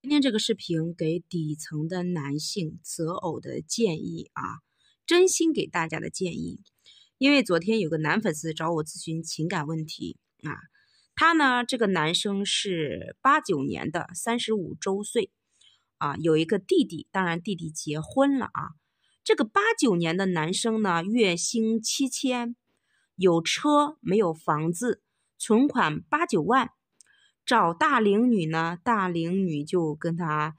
今天这个视频给底层的男性择偶的建议啊，真心给大家的建议。因为昨天有个男粉丝找我咨询情感问题啊，他呢这个男生是八九年的，三十五周岁啊，有一个弟弟，当然弟弟结婚了啊。这个八九年的男生呢，月薪七千，有车没有房子，存款八九万。找大龄女呢？大龄女就跟他，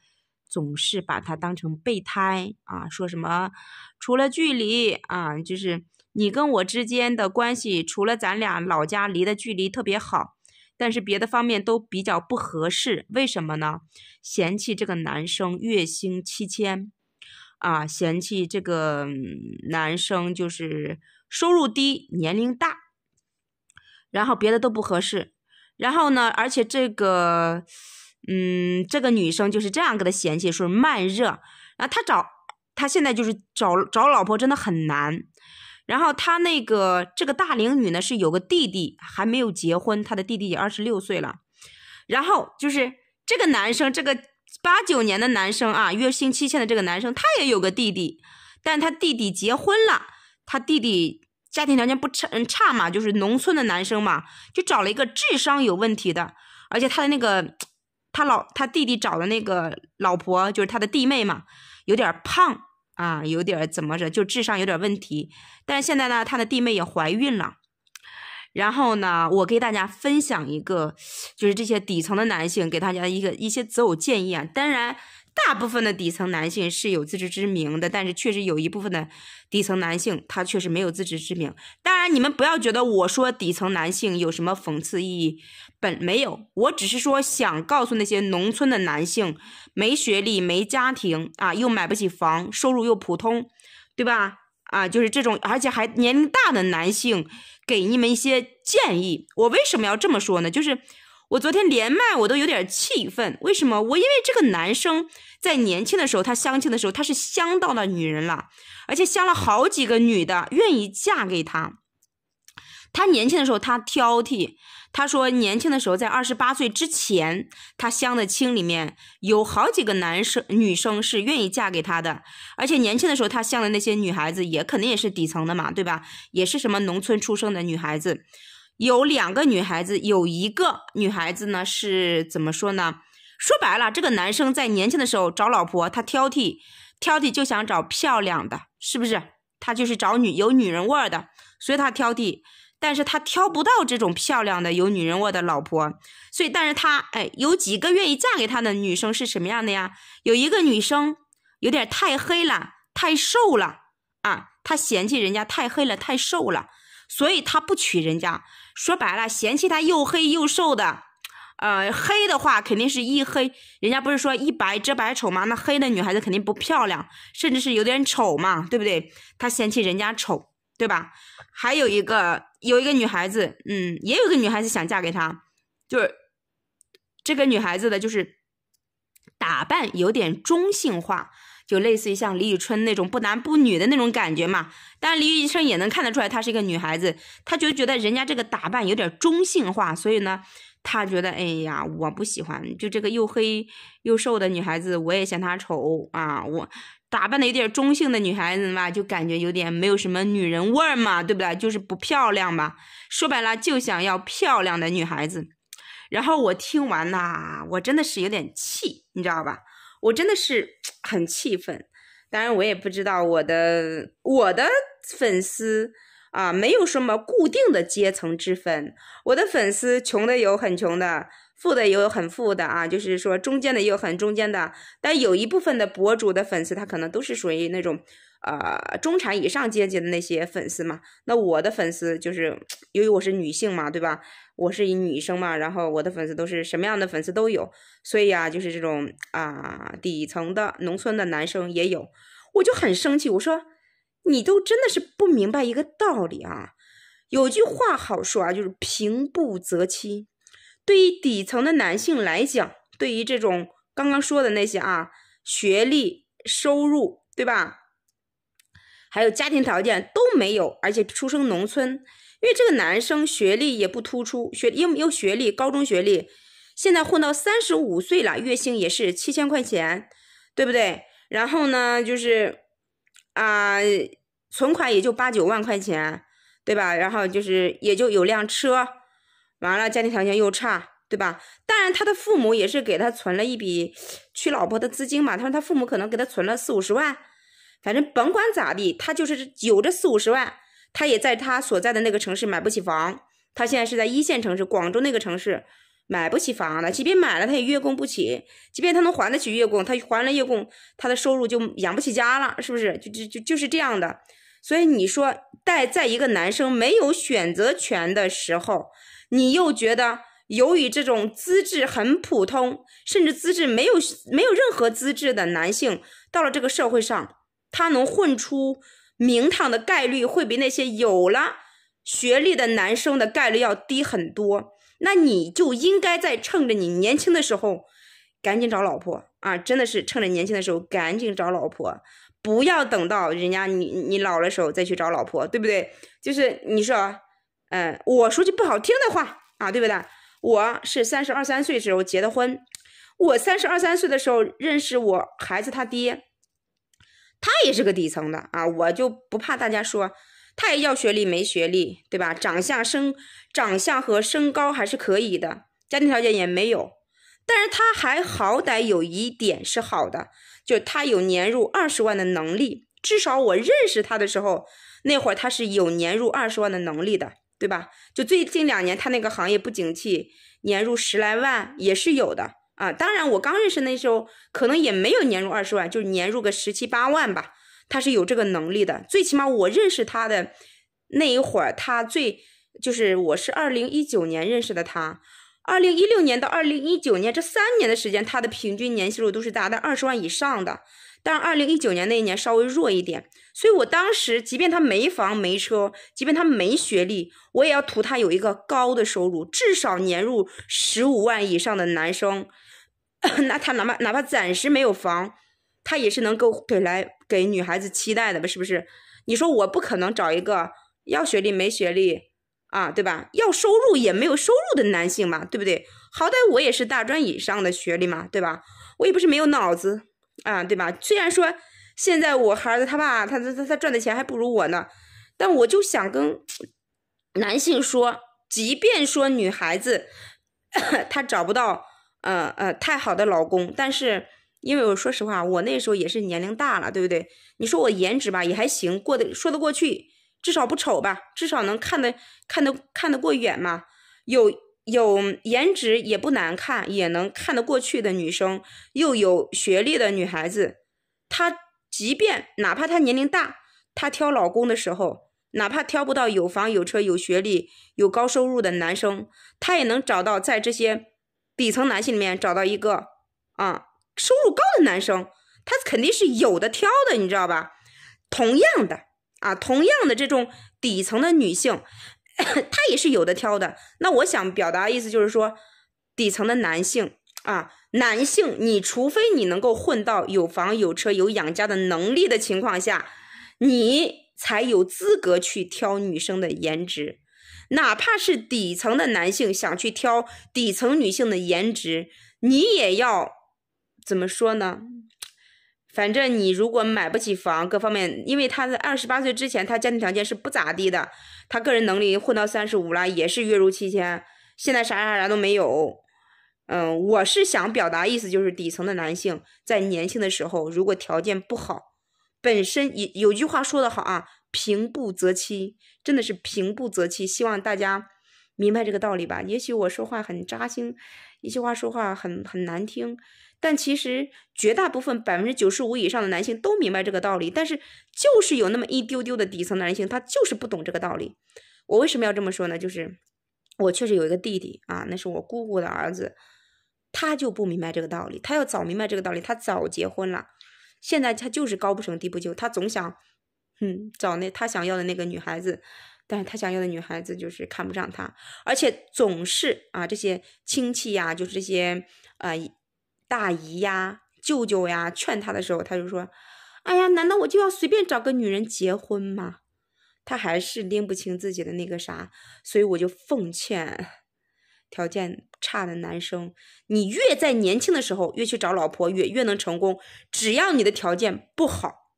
总是把他当成备胎啊！说什么，除了距离啊，就是你跟我之间的关系，除了咱俩老家离的距离特别好，但是别的方面都比较不合适。为什么呢？嫌弃这个男生月薪七千，啊，嫌弃这个男生就是收入低、年龄大，然后别的都不合适。然后呢？而且这个，嗯，这个女生就是这样给他嫌弃说慢热。然后他找他现在就是找找老婆真的很难。然后他那个这个大龄女呢是有个弟弟还没有结婚，他的弟弟也二十六岁了。然后就是这个男生，这个八九年的男生啊，月薪七千的这个男生，他也有个弟弟，但他弟弟结婚了，他弟弟。家庭条件不差，嗯，差嘛，就是农村的男生嘛，就找了一个智商有问题的，而且他的那个，他老他弟弟找的那个老婆，就是他的弟妹嘛，有点胖啊，有点怎么着，就智商有点问题。但是现在呢，他的弟妹也怀孕了。然后呢，我给大家分享一个，就是这些底层的男性给大家一个一些择偶建议啊，当然。大部分的底层男性是有自知之明的，但是确实有一部分的底层男性他确实没有自知之明。当然，你们不要觉得我说底层男性有什么讽刺意义，本没有，我只是说想告诉那些农村的男性，没学历、没家庭啊，又买不起房，收入又普通，对吧？啊，就是这种，而且还年龄大的男性，给你们一些建议。我为什么要这么说呢？就是。我昨天连麦，我都有点气愤。为什么？我因为这个男生在年轻的时候，他相亲的时候，他是相到了女人了，而且相了好几个女的愿意嫁给他。他年轻的时候他挑剔，他说年轻的时候在二十八岁之前，他相的亲里面有好几个男生女生是愿意嫁给他的，而且年轻的时候他相的那些女孩子也肯定也是底层的嘛，对吧？也是什么农村出生的女孩子。有两个女孩子，有一个女孩子呢是怎么说呢？说白了，这个男生在年轻的时候找老婆，他挑剔，挑剔就想找漂亮的，是不是？他就是找女有女人味儿的，所以他挑剔，但是他挑不到这种漂亮的有女人味的老婆，所以但是他哎，有几个愿意嫁给他的女生是什么样的呀？有一个女生有点太黑了，太瘦了啊，他嫌弃人家太黑了，太瘦了。所以他不娶人家，说白了嫌弃他又黑又瘦的，呃，黑的话肯定是一黑，人家不是说一白遮百丑吗？那黑的女孩子肯定不漂亮，甚至是有点丑嘛，对不对？他嫌弃人家丑，对吧？还有一个有一个女孩子，嗯，也有个女孩子想嫁给他，就是这个女孩子的就是打扮有点中性化。就类似于像李宇春那种不男不女的那种感觉嘛，但李宇春也能看得出来她是一个女孩子，她就觉得人家这个打扮有点中性化，所以呢，她觉得，哎呀，我不喜欢，就这个又黑又瘦的女孩子，我也嫌她丑啊，我打扮的有点中性的女孩子嘛，就感觉有点没有什么女人味嘛，对不对？就是不漂亮嘛，说白了就想要漂亮的女孩子。然后我听完呐，我真的是有点气，你知道吧？我真的是很气愤，当然我也不知道我的我的粉丝啊，没有什么固定的阶层之分。我的粉丝穷的有很穷的，富的也有很富的啊，就是说中间的也有很中间的，但有一部分的博主的粉丝，他可能都是属于那种。呃，中产以上阶级的那些粉丝嘛，那我的粉丝就是，由于我是女性嘛，对吧？我是一女生嘛，然后我的粉丝都是什么样的粉丝都有，所以啊，就是这种啊，底层的农村的男生也有，我就很生气，我说你都真的是不明白一个道理啊！有句话好说啊，就是平不择妻。对于底层的男性来讲，对于这种刚刚说的那些啊，学历、收入，对吧？还有家庭条件都没有，而且出生农村，因为这个男生学历也不突出，学又没有学历，高中学历，现在混到三十五岁了，月薪也是七千块钱，对不对？然后呢，就是啊，存款也就八九万块钱，对吧？然后就是也就有辆车，完了家庭条件又差，对吧？当然他的父母也是给他存了一笔娶老婆的资金嘛，他说他父母可能给他存了四五十万。反正甭管咋地，他就是有这四五十万，他也在他所在的那个城市买不起房。他现在是在一线城市广州那个城市买不起房了。即便买了，他也月供不起。即便他能还得起月供，他还了月供，他的收入就养不起家了，是不是？就就就就是这样的。所以你说，带在一个男生没有选择权的时候，你又觉得，由于这种资质很普通，甚至资质没有没有任何资质的男性，到了这个社会上。他能混出名堂的概率会比那些有了学历的男生的概率要低很多。那你就应该在趁着你年轻的时候赶紧找老婆啊！真的是趁着年轻的时候赶紧找老婆，不要等到人家你你老了时候再去找老婆，对不对？就是你说，嗯，我说句不好听的话啊，对不对？我是三十二三岁时候结的婚，我三十二三岁的时候认识我孩子他爹。他也是个底层的啊，我就不怕大家说，他也要学历没学历，对吧？长相身长相和身高还是可以的，家庭条件也没有，但是他还好歹有一点是好的，就他有年入二十万的能力。至少我认识他的时候，那会儿他是有年入二十万的能力的，对吧？就最近两年他那个行业不景气，年入十来万也是有的。啊，当然，我刚认识那时候，可能也没有年入二十万，就是年入个十七八万吧。他是有这个能力的，最起码我认识他的那一会儿，他最就是我是二零一九年认识的他，二零一六年到二零一九年这三年的时间，他的平均年收入都是达到二十万以上的。但是二零一九年那一年稍微弱一点，所以我当时即便他没房没车，即便他没学历，我也要图他有一个高的收入，至少年入十五万以上的男生，那他哪怕哪怕暂时没有房，他也是能够给来给女孩子期待的吧？是不是？你说我不可能找一个要学历没学历啊，对吧？要收入也没有收入的男性嘛，对不对？好歹我也是大专以上的学历嘛，对吧？我也不是没有脑子。啊，对吧？虽然说现在我孩子他爸他他他赚的钱还不如我呢，但我就想跟男性说，即便说女孩子她找不到呃呃太好的老公，但是因为我说实话，我那时候也是年龄大了，对不对？你说我颜值吧，也还行，过得说得过去，至少不丑吧，至少能看得看得看得过眼嘛，有。有颜值也不难看，也能看得过去的女生，又有学历的女孩子，她即便哪怕她年龄大，她挑老公的时候，哪怕挑不到有房有车有学历有高收入的男生，她也能找到在这些底层男性里面找到一个啊收入高的男生，她肯定是有的挑的，你知道吧？同样的啊，同样的这种底层的女性。他也是有的挑的。那我想表达意思就是说，底层的男性啊，男性，你除非你能够混到有房有车有养家的能力的情况下，你才有资格去挑女生的颜值。哪怕是底层的男性想去挑底层女性的颜值，你也要怎么说呢？反正你如果买不起房，各方面，因为他在二十八岁之前，他家庭条件是不咋地的。他个人能力混到三十五啦，也是月入七千，现在啥啥啥都没有。嗯，我是想表达意思，就是底层的男性在年轻的时候，如果条件不好，本身也有句话说得好啊，“平步择妻”，真的是平步择妻。希望大家明白这个道理吧。也许我说话很扎心，一些话说话很很难听。但其实绝大部分百分之九十五以上的男性都明白这个道理，但是就是有那么一丢丢的底层男性，他就是不懂这个道理。我为什么要这么说呢？就是我确实有一个弟弟啊，那是我姑姑的儿子，他就不明白这个道理。他要早明白这个道理，他早结婚了。现在他就是高不成低不就，他总想，嗯，找那他想要的那个女孩子，但是他想要的女孩子就是看不上他，而且总是啊这些亲戚呀，就是这些啊。大姨呀，舅舅呀，劝他的时候，他就说：“哎呀，难道我就要随便找个女人结婚吗？”他还是拎不清自己的那个啥。所以我就奉劝条件差的男生，你越在年轻的时候越去找老婆，越越能成功。只要你的条件不好，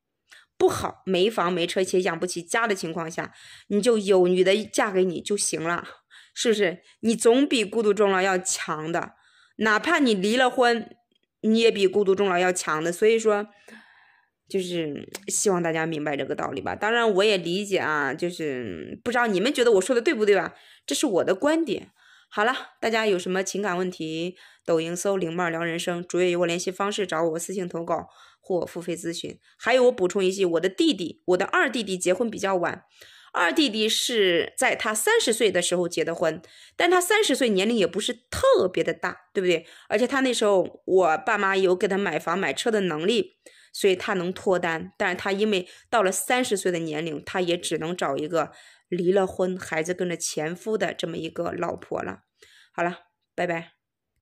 不好，没房没车且养不起家的情况下，你就有女的嫁给你就行了，是不是？你总比孤独终老要强的。哪怕你离了婚。你也比孤独终老要强的，所以说，就是希望大家明白这个道理吧。当然，我也理解啊，就是不知道你们觉得我说的对不对吧？这是我的观点。好了，大家有什么情感问题，抖音搜“零妹聊人生”，主页有我联系方式，找我私信投稿或付费咨询。还有，我补充一句，我的弟弟，我的二弟弟结婚比较晚。二弟弟是在他三十岁的时候结的婚，但他三十岁年龄也不是特别的大，对不对？而且他那时候我爸妈有给他买房买车的能力，所以他能脱单。但是他因为到了三十岁的年龄，他也只能找一个离了婚、孩子跟着前夫的这么一个老婆了。好了，拜拜。